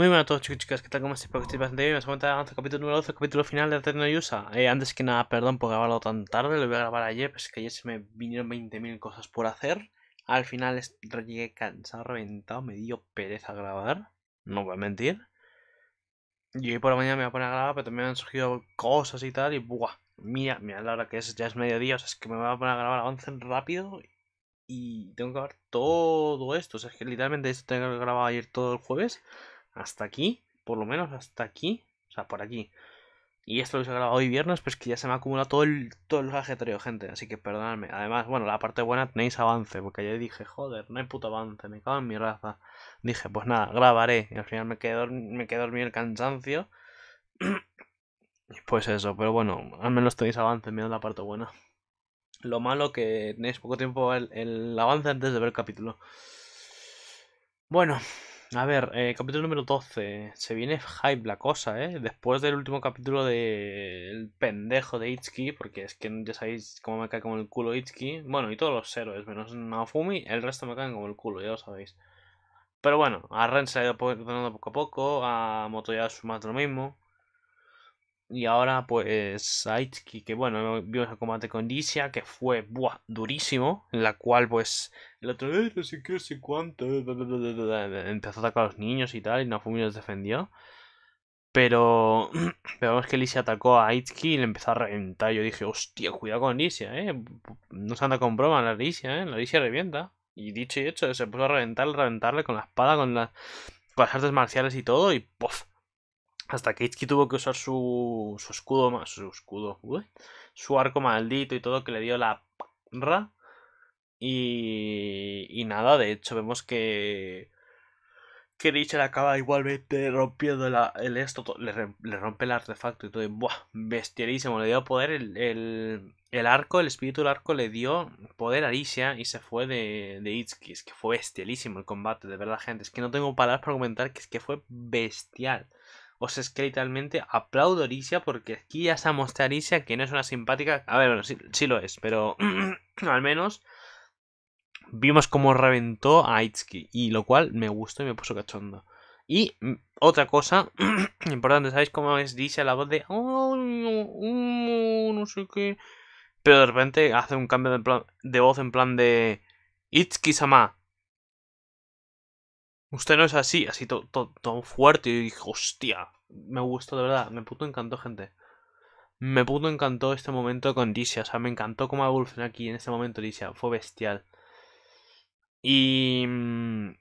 Muy buenas a todos chicos y chicas, ¿qué tal? ¿Cómo estáis? Espero que bastante bien. Nos encontramos en el capítulo número 12, capítulo final de Eterno Yusa. Eh, antes que nada, perdón por grabarlo tan tarde, lo voy a grabar ayer, pero es que ayer se me vinieron 20.000 cosas por hacer. Al final llegué cansado, reventado, me dio pereza grabar, no voy a mentir. Y hoy por la mañana me voy a poner a grabar, pero también han surgido cosas y tal, y buah, mira, mira la hora que es, ya es mediodía, o sea, es que me voy a poner a grabar, avancen rápido y tengo que grabar todo esto. O sea, es que literalmente esto tengo que grabar ayer todo el jueves hasta aquí, por lo menos hasta aquí, o sea, por aquí. Y esto lo he grabado hoy viernes, pues que ya se me ha acumulado todo el, todo el ajetreo, gente. Así que perdonadme. Además, bueno, la parte buena tenéis avance, porque ayer dije, joder, no hay puto avance, me cago en mi raza. Dije, pues nada, grabaré. Y al final me quedé, me quedo dormido el cansancio. pues eso, pero bueno, al menos tenéis avance, mirad la parte buena. Lo malo que tenéis poco tiempo el avance antes de ver el capítulo. Bueno, a ver, eh, capítulo número 12. Se viene hype la cosa, ¿eh? Después del último capítulo de pendejo de Itsuki, porque es que ya sabéis cómo me cae como el culo Itsuki. Bueno, y todos los héroes, menos Naofumi, el resto me caen como el culo, ya lo sabéis. Pero bueno, a Ren se ha ido poco a poco, a Motoyasu más de lo mismo. Y ahora pues Saitki, que bueno, vimos el combate con Licia que fue buah, durísimo, en la cual pues el otro, día, no sé qué, no sé cuánto, empezó a atacar a los niños y tal, y no los defendió. Pero, pero que Licia atacó a Aitki y le empezó a reventar. Yo dije, hostia, cuidado con Licia, eh. No se anda con broma la Licia, eh. La Licia revienta. Y dicho y hecho, se puso a reventar, reventarle con la espada, con, con las artes marciales y todo. Y puff, hasta que Itsuki tuvo que usar su, su escudo, su escudo, su arco maldito y todo que le dio la ra. Y, y nada, de hecho vemos que que Richard acaba igualmente rompiendo el esto, le, rompe el artefacto y todo, ¡buah! bestialísimo, le dio poder el, el, arco, el espíritu del arco le dio poder a Arisha y se fue de, de es que fue bestialísimo el combate, de verdad gente, es que no tengo palabras para comentar que es que fue bestial, os es que literalmente aplaudo a porque aquí ya se ha a Orisia que no es una simpática. A ver, bueno, sí, lo es, pero al menos vimos cómo reventó a Itsuki y lo cual me gustó y me puso cachondo. Y mm, otra cosa importante, ¿sabéis cómo es dice la voz de no, sé qué? Pero de repente hace un cambio de, de voz en plan de Itsuki-sama Usted no es así, así todo fuerte. Y dije, hostia, me gustó de verdad, me puto encantó, gente. Me puto encantó este momento con Disha, o sea, me encantó cómo evolucionó aquí en este momento Disha, fue bestial. Y,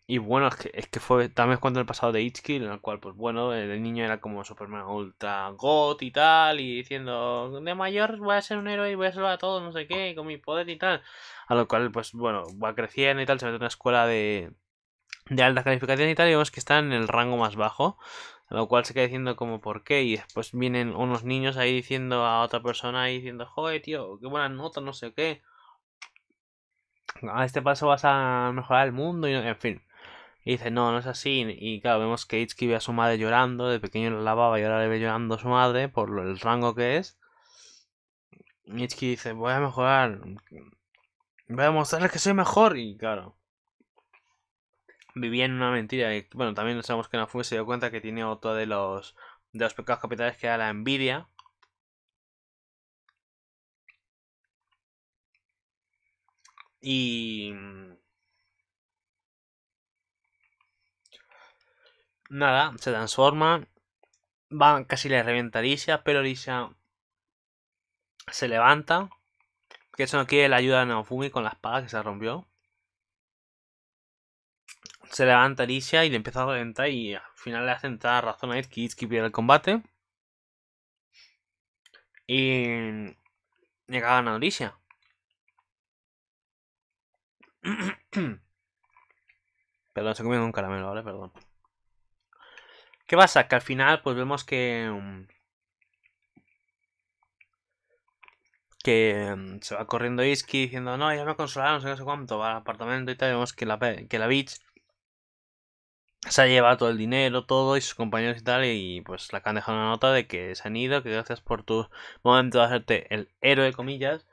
y bueno, es que, fue también cuando el pasado de Itchkill, en el cual, pues bueno, el niño era como Superman Ultra God y tal, y diciendo, de mayor voy a ser un héroe y voy a salvar a todos, no sé qué, con mi poder y tal. A lo cual, pues bueno, va creciendo y tal, se mete en una escuela de, de alta calificación y tal, y vemos que están en el rango más bajo. Lo cual se queda diciendo como por qué. Y después vienen unos niños ahí diciendo a otra persona y diciendo, joder, tío, qué buena nota, no sé qué. A ah, este paso vas a mejorar el mundo y en fin. Y dice, no, no es así. Y claro, vemos que Itsuki ve a su madre llorando, de pequeño la lavaba y ahora le ve llorando a su madre por el rango que es. Y Itsuki dice, voy a mejorar. Voy a mostrarles que soy mejor. Y claro, vivía en una mentira. Y, bueno, también sabemos que Nafu se dio cuenta que tiene otro de los, pecados capitales que era la envidia. Y... Nada, se transforma. Va, casi le revienta a Alicia, pero Alicia se levanta. Que eso no quiere la ayuda de Naofumi con la espada que se rompió se levanta Alicia y le empieza a reventar y al final le hace entrar razón a que que pierde el combate. Y llega a Alicia. Perdón, se comiendo un caramelo, ¿vale? Perdón. ¿Qué pasa? Que al final pues vemos que... Mm, que mm, se va corriendo Iski diciendo, no, ya me consolaron, no sé, sé cuánto, va al apartamento y tal, vemos que la, que la se ha llevado todo el dinero, todo, y sus compañeros y tal, y pues le han dejado una nota de que se han ido, que gracias por tu momento de hacerte el héroe, comillas,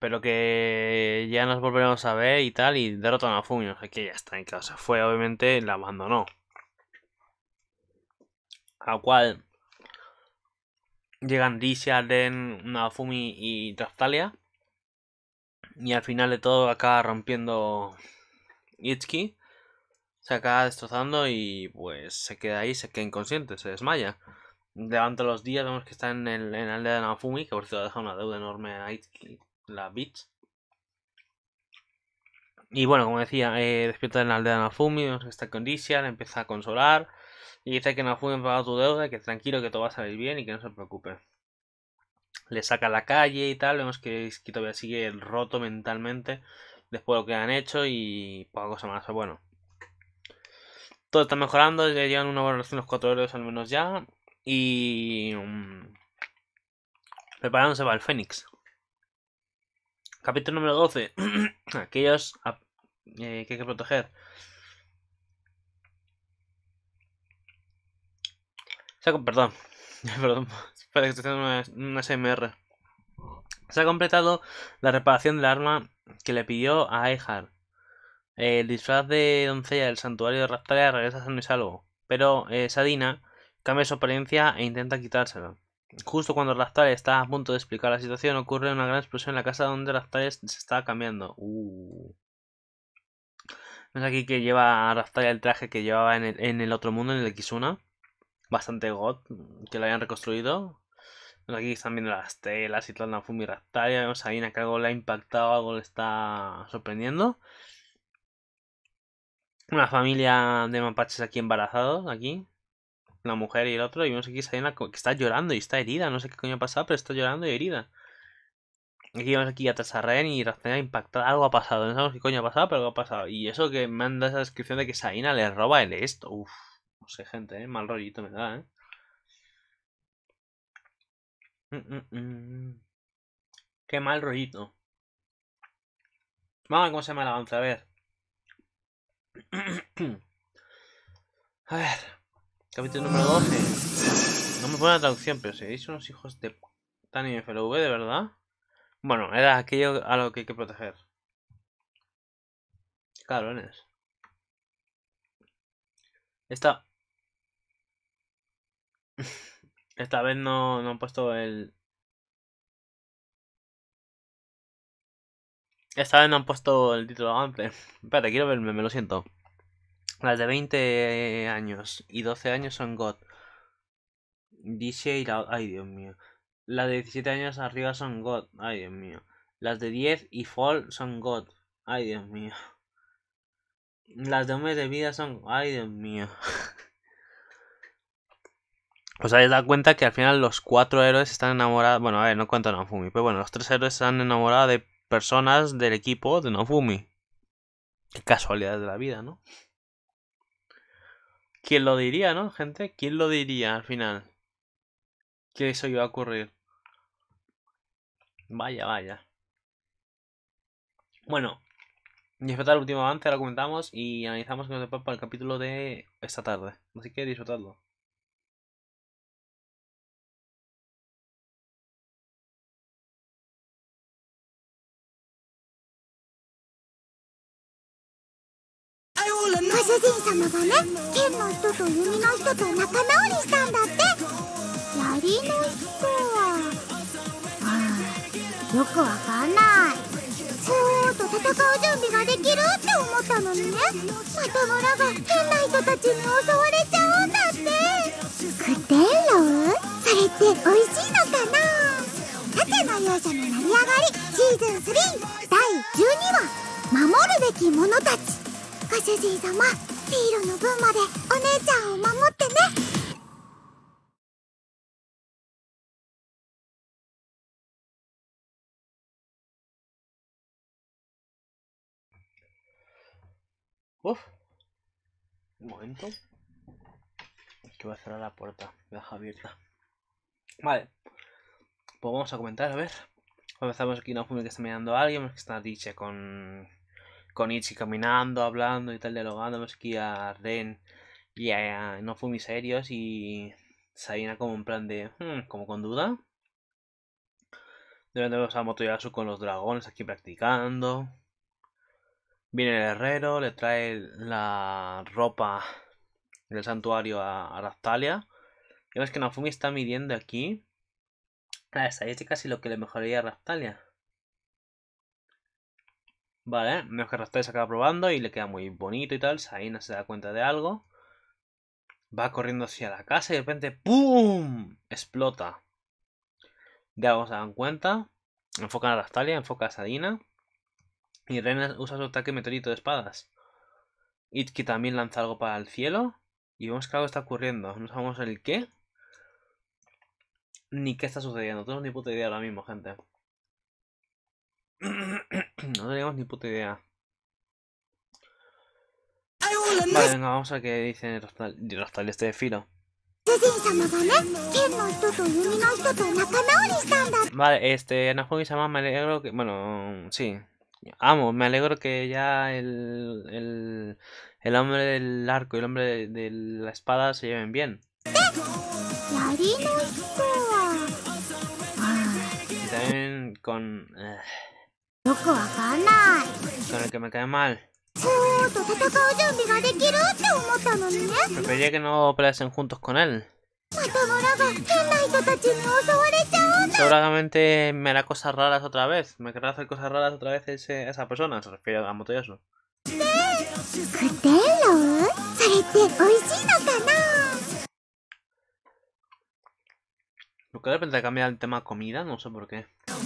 pero que ya nos volveremos a ver y tal, y derrotan a Fumi, o sea que ya está en casa, fue obviamente, la abandonó. A lo cual llegan de Den, Nafumi y Draftalia, Y al final de todo acaba rompiendo Itsuki se acaba destrozando y pues se queda ahí, se queda inconsciente, se desmaya. Levanta los días, vemos que está en, la aldea de Nafumi, que por cierto dejado una deuda enorme a la Beach. Y bueno, como decía, eh, despierta en la aldea de Nafumi, vemos que está con Disha, empieza a consolar. Y dice que Nafumi ha pagado tu deuda, que tranquilo, que todo va a salir bien y que no se preocupe. Le saca a la calle y tal, vemos que todavía sigue roto mentalmente después de lo que han hecho y poca cosa más, pero bueno todo está mejorando, ya llevan una valoración los 4 horas al menos ya. Y. Mm, preparándose para el Fénix. Capítulo número 12. Aquellos eh, que hay que proteger. Se ha, perdón, perdón, espera que estoy haciendo una, SMR. Se ha completado la reparación del arma que le pidió a Eichhardt. El disfraz de doncella del santuario de Raptalia regresa sano y salvo, pero eh, Sadina cambia su apariencia e intenta quitárselo. Justo cuando Raptalia está a punto de explicar la situación, ocurre una gran explosión en la casa donde Raptalia se está cambiando. Uh. Vemos aquí que lleva a Raptalia el traje que llevaba en el, otro mundo, en el X1. Bastante god, que lo hayan reconstruido. Aquí están viendo las telas y toda la fumi Vemos a Sadina que algo le ha impactado, algo le está sorprendiendo una familia de mapaches aquí embarazados, aquí. una mujer y el otro. Y vemos aquí Saina que está llorando y está herida. No sé qué coño ha pasado, pero está llorando y herida. Aquí vemos aquí a Ren y Razena impactada. Algo ha pasado. No sabemos qué coño ha pasado, pero algo ha pasado. Y eso que me dado esa descripción de que Saina le roba el esto. Uf, no sé, gente, ¿eh? mal rollito me da, ¿eh? Mm, mm, mm. Qué mal rollito. Vamos a ver cómo se llama el a ver. A ver, capítulo número 12. No me pone la traducción, pero son unos hijos de tan FLV, de verdad. Bueno, era aquello a lo que hay que proteger. Cabrones. Esta. Esta vez no han puesto el, Esta vez no han puesto el título antes. Espérate, quiero verme, me lo siento. Las de 20 años y 12 años son God. Dice y la... Ay, Dios mío. Las de 17 años arriba son God. Ay, Dios mío. Las de 10 y Fall son God. Ay, Dios mío. Las de un de vida son... Ay, Dios mío. Os habéis dado cuenta que al final los cuatro héroes están enamorados... Bueno, a ver, no cuento nada, Fumi. Pero bueno, los tres héroes están enamorados de personas del equipo de Nofumi. Qué casualidad de la vida, ¿no? ¿Quién lo diría, no, gente? ¿Quién lo diría al final? Que eso iba a ocurrir. Vaya, vaya. Bueno, disfrutar el último avance, lo comentamos y analizamos con para el capítulo de esta tarde. Así que disfrutadlo. ご主人様がね剣の人と弓の人と仲直りしたんだって槍の人はあよくわかんないそーっと戦う準備ができるって思ったのにねまた村が変な人たちに襲われちゃうんだってクテンロウそれって美味しいのかな盾の勇者の成り上がりシーズン3第12話守るべき者たち no Uf, un momento. Que voy a cerrar la puerta. Me deja abierta. Vale. Pues vamos a comentar, a ver. Empezamos aquí una fumiglia que está mirando a alguien, que está dicha con con Ichi caminando, hablando y tal, dialogando, Vemos aquí a Ren y a, no serios y Sabina como un plan de, hmm, como con duda. vamos a Motoyasu con los dragones aquí practicando. Viene el herrero, le trae la ropa del santuario a, Raptalia. Raftalia. Y ves que Nafumi está midiendo aquí las estadísticas y lo que le mejoraría a Raftalia. Vale, menos que Rastalia se acaba probando y le queda muy bonito y tal. Saina se da cuenta de algo. Va corriendo hacia la casa y de repente ¡pum! Explota. vamos se dan cuenta. Enfocan a Rastalia, enfoca a Saina Y rena usa su ataque meteorito de espadas. Itki también lanza algo para el cielo. Y vemos que algo está ocurriendo. No sabemos el qué. Ni qué está sucediendo. No tenemos ni puta idea ahora mismo, gente. No tenemos ni puta idea. Vale, venga, vamos a que dicen los tales este de Filo. Vale, este, se Sama, me alegro que. Bueno, sí. Amo, me alegro que ya el. el, el hombre del arco y el hombre de, la espada se lleven bien. Y también con. Eh, que me cae mal. Preferiría que no operasen juntos con él. Seguramente me hará cosas raras otra vez. Me querrá hacer cosas raras otra vez esa persona. Se refiere a Motoyasu. Lo que de repente cambia el tema comida, no sé por qué.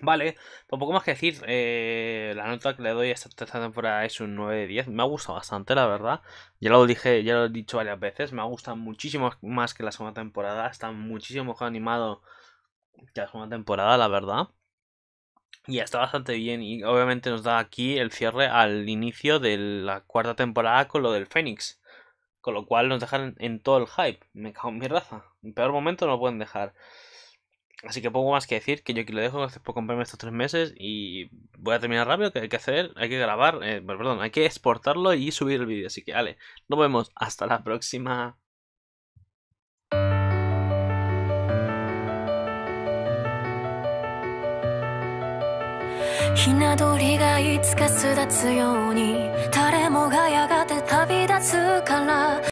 Vale, pues poco más que decir. Eh, la nota que le doy a esta tercera temporada es un 9 de 10. Me ha gustado bastante, la verdad. Ya lo dije, ya lo he dicho varias veces. Me ha gustado muchísimo más que la segunda temporada. Está muchísimo mejor animado que la segunda temporada, la verdad. Y está bastante bien. Y obviamente nos da aquí el cierre al inicio de la cuarta temporada con lo del Fénix. Con lo cual nos dejan en todo el hype. Me cago en mi raza. En peor momento no lo pueden dejar. Así que poco más que decir, que yo aquí lo dejo, gracias por comprarme estos tres meses y voy a terminar rápido, que hay que hacer, hay que grabar, eh, perdón, hay que exportarlo y subir el vídeo. Así que, vale, nos vemos, hasta la próxima.